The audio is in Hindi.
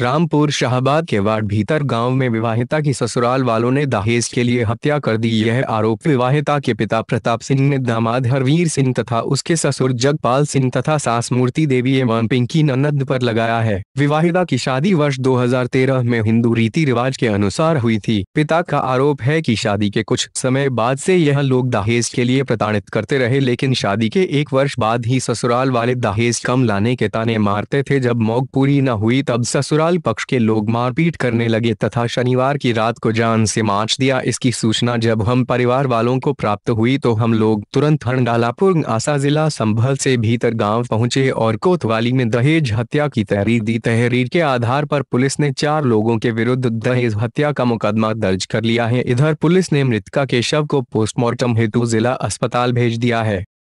रामपुर शाहबाद के वार्ड भीतर गांव में विवाहिता की ससुराल वालों ने दहेज के लिए हत्या कर दी यह आरोप विवाहिता के पिता प्रताप सिंह ने दामाद हरवीर सिंह तथा उसके ससुर जगपाल सिंह तथा सास मूर्ति देवी एवं पिंकी ननद पर लगाया है विवाहिता की शादी वर्ष 2013 में हिंदू रीति रिवाज के अनुसार हुई थी पिता का आरोप है की शादी के कुछ समय बाद ऐसी यह लोग दहेज के लिए प्रताड़ित करते रहे लेकिन शादी के एक वर्ष बाद ही ससुराल वाले दहेज कम लाने के ताने मारते थे जब मौक पूरी न हुई तब ससुराल ससुराल पक्ष के लोग मारपीट करने लगे तथा शनिवार की रात को जान से मार दिया इसकी सूचना जब हम परिवार वालों को प्राप्त हुई तो हम लोग तुरंत हंडालापुर आसा जिला संभल से भीतर गांव पहुंचे और कोतवाली में दहेज हत्या की तहरीर दी तहरीर के आधार पर पुलिस ने चार लोगों के विरुद्ध दहेज हत्या का मुकदमा दर्ज कर लिया है इधर पुलिस ने मृतका के शव को पोस्टमार्टम हेतु जिला अस्पताल भेज दिया है